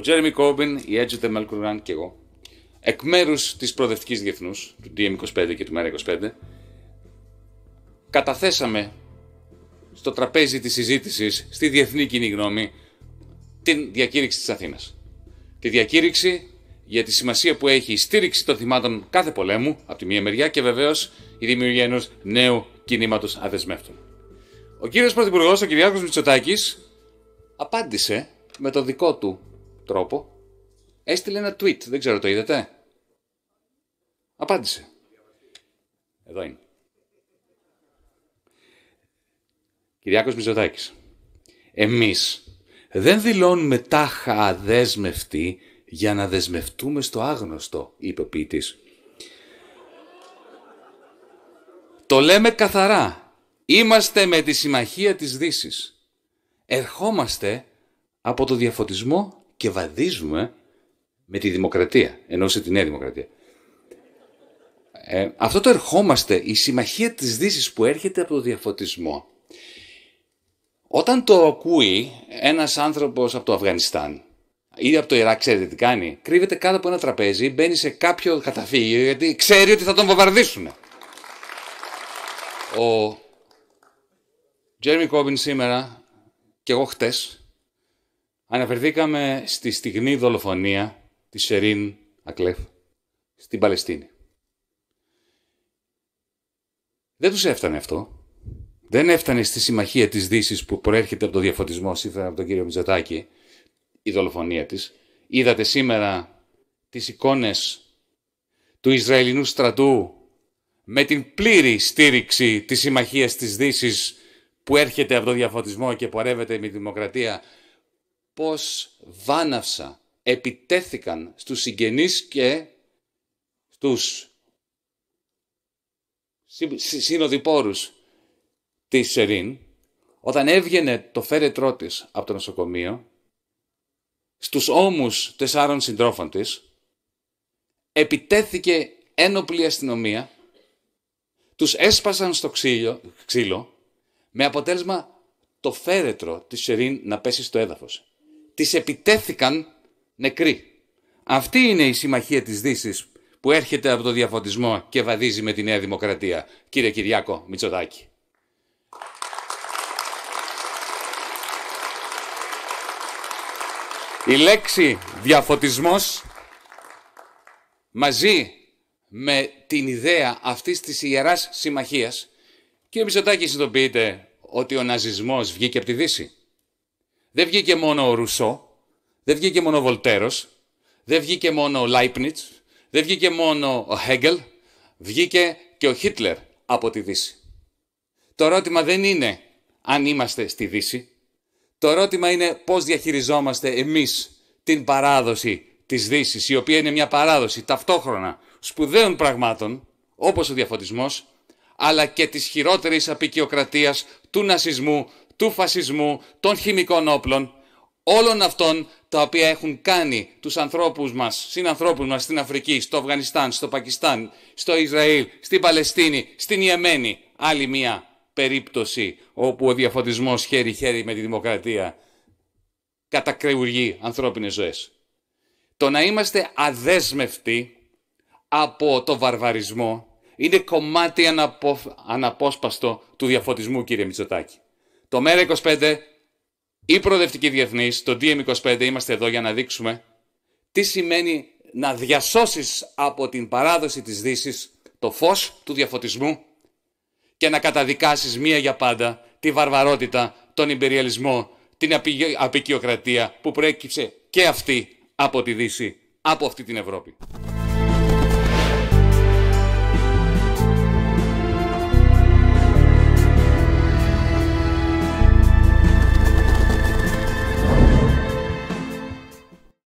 Ο Τζέρεμι Κόμπιν, η Τεμέλ Μελκουράν και εγώ, εκ μέρους της προοδευτικής διεθνούς, του DM25 και του ΜΕΡΑ25, καταθέσαμε στο τραπέζι της συζήτησης στη διεθνή κοινή γνώμη, την διακήρυξη της Αθήνας Τη διακήρυξη για τη σημασία που έχει η στήριξη των θυμάτων κάθε πολέμου, από τη μία μεριά, και βεβαίως η δημιουργία ενός νέου κινήματος αδεσμεύτων. Ο κύριος Πρωθυπουργός, ο Κυριάκο Μητσοτάκης, απάντησε με το δικό του τρόπο, έστειλε ένα tweet. Δεν ξέρω, το είδατε. Απάντησε. Εδώ είναι. Κυριάκος Μητσοτάκης. Εμείς δεν δηλώνουμε τάχα αδέσμευτοι για να δεσμευτούμε στο άγνωστο, είπε ο ποιητής. Το λέμε καθαρά. Είμαστε με τη συμμαχία της Δύσης Ερχόμαστε από το διαφωτισμό και βαδίζουμε με τη δημοκρατία, σε τη Νέα Δημοκρατία. Ε, αυτό το ερχόμαστε, η συμμαχία της δύσης που έρχεται από το διαφωτισμό. Όταν το ακούει ένας άνθρωπος από το Αφγανιστάν ή από το Ιράκ, ξέρετε τι κάνει, κρύβεται κάτω από ένα τραπέζι, μπαίνει σε κάποιο καταφύγιο γιατί ξέρει ότι θα τον βομβαρδίσουν. Ο Τζέρμι Κόμπιν σήμερα και εγώ χτες Αναφερθήκαμε στη στιγμή δολοφονία της Σερίν Ακλέφ στην Παλαιστίνη. Δεν τους έφτανε αυτό. Δεν έφτανε στη συμμαχία της δύσης που προέρχεται από το διαφωτισμό σύμφωνα από τον κύριο Μητσοτάκη η δολοφονία της. Είδατε σήμερα τις εικόνες του Ισραηλινού στρατού με την πλήρη στήριξη της συμμαχίας της δύσης που έρχεται από το διαφωτισμό και πορεύεται με τη δημοκρατία πως βάναυσα επιτέθηκαν στους συγγενείς και στους συνοδοιπόρους της Σερίν, όταν έβγαινε το φέρετρό της από το νοσοκομείο, στους ώμους τεσσάρων συντρόφων της, επιτέθηκε ένοπλη αστυνομία, τους έσπασαν στο ξύλο, ξύλο με αποτέλεσμα το φέρετρο της Σερίν να πέσει στο έδαφος τις επιτέθηκαν νεκροί. Αυτή είναι η συμμαχία της δύσης που έρχεται από το διαφωτισμό και βαδίζει με τη Νέα Δημοκρατία. Κύριε Κυριάκο Μητσοτάκη. Η λέξη διαφωτισμός μαζί με την ιδέα αυτής της Ιεράς Συμμαχίας. Κύριε Μητσοτάκη, συνειδητοποιείτε ότι ο ναζισμός βγήκε από τη Δύση. Δεν βγήκε μόνο ο Ρουσό, δεν βγήκε μόνο ο Βολτέρος, δεν βγήκε μόνο ο Λάιπνιτς, δεν βγήκε μόνο ο Χέγκελ, βγήκε και ο Χίτλερ από τη Δύση. Το ερώτημα δεν είναι αν είμαστε στη Δύση. Το ερώτημα είναι πώς διαχειριζόμαστε εμείς την παράδοση της δύσης, η οποία είναι μια παράδοση ταυτόχρονα σπουδαίων πραγμάτων, όπως ο διαφωτισμός, αλλά και της χειρότερης απεικιοκρατίας, του νασισμού, του φασισμού, των χημικών όπλων, όλων αυτών τα οποία έχουν κάνει τους ανθρώπους μας, συνανθρώπους μας στην Αφρική, στο Αφγανιστάν, στο Πακιστάν, στο Ισραήλ, στην Παλαιστίνη, στην Ιεμένη. Άλλη μια περίπτωση όπου ο διαφωτισμός χέρι-χέρι με τη δημοκρατία κατακρεουργεί ανθρώπινες ζωές. Το να είμαστε αδέσμευτοι από το βαρβαρισμό είναι κομμάτι αναπόσπαστο του διαφωτισμού κύριε Μητσοτάκη. Το ΜΕΡΑ25 ή Προοδευτική Διεθνής, το DM25, είμαστε εδώ για να δείξουμε τι σημαίνει να διασώσεις από την παράδοση της δύσης το φως του διαφωτισμού και να καταδικάσεις μία για πάντα τη βαρβαρότητα, τον υπεριαλισμό, την απεικιοκρατία που προέκυψε και αυτή από τη Δύση, από αυτή την Ευρώπη.